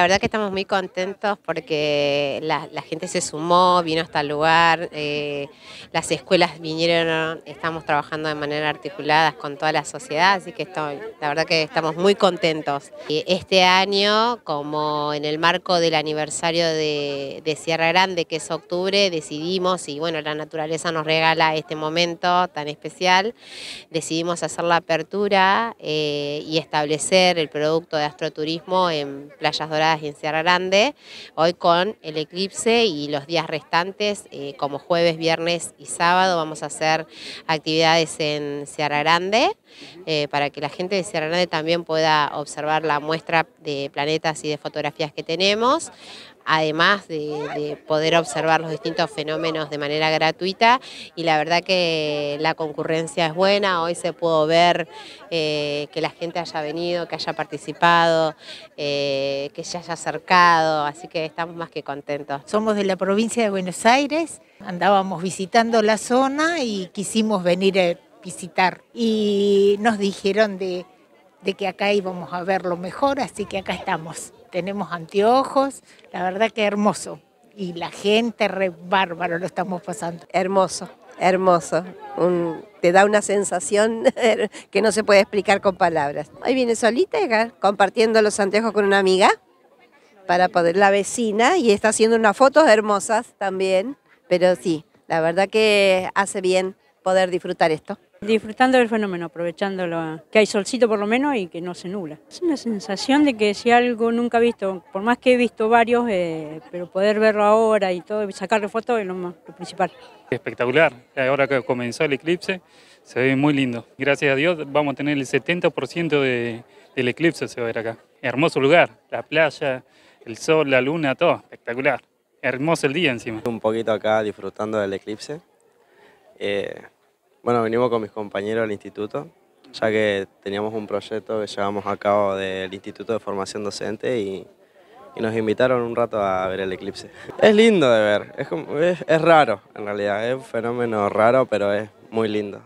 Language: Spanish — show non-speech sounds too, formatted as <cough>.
La verdad que estamos muy contentos porque la, gente se sumó, vino hasta el lugar, eh, las escuelas vinieron, estamos trabajando de manera articulada con toda la sociedad, así que la verdad que estamos muy contentos. Este año, como en el marco del aniversario de, Sierra Grande, que es octubre, decidimos, y bueno, la naturaleza nos regala este momento tan especial, decidimos hacer la apertura eh, y establecer el producto de astroturismo en Playas Doradas en Sierra Grande, hoy con el eclipse y los días restantes, eh, como jueves, viernes y sábado, vamos a hacer actividades en Sierra Grande, eh, para que la gente de Sierra Grande también pueda observar la muestra de planetas y de fotografías que tenemos además de, poder observar los distintos fenómenos de manera gratuita y la verdad que la concurrencia es buena, hoy se pudo ver eh, que la gente haya venido, que haya participado, eh, que se haya acercado, así que estamos más que contentos. Somos de la provincia de Buenos Aires, andábamos visitando la zona y quisimos venir a visitar y nos dijeron de de que acá íbamos a verlo mejor, así que acá estamos. Tenemos anteojos, la verdad que hermoso. Y la gente re bárbaro lo estamos pasando. Hermoso, hermoso. te da una sensación <laughs> que no se puede explicar con palabras. Ahí viene solita compartiendo los anteojos con una amiga para poder la vecina y está haciendo unas fotos hermosas también, pero sí, la verdad que hace bien poder disfrutar esto disfrutando del fenómeno, aprovechando que hay solcito por lo menos y que no se nula Es una sensación de que si algo nunca he visto, por más que he visto varios, eh, pero poder verlo ahora y todo, sacarle fotos es lo, más, lo principal. Espectacular, ahora que comenzó el eclipse, se ve muy lindo. Gracias a Dios vamos a tener el 70% de, del eclipse se va a ver acá. Hermoso lugar, la playa, el sol, la luna, todo, espectacular. Hermoso el día encima. Un poquito acá disfrutando del eclipse. Eh, bueno, venimos con mis compañeros al instituto, ya que teníamos un proyecto que llevamos a cabo del Instituto de Formación Docente y, nos invitaron un rato a ver el eclipse. Es lindo de ver, es raro en realidad, es un fenómeno raro, pero es muy lindo.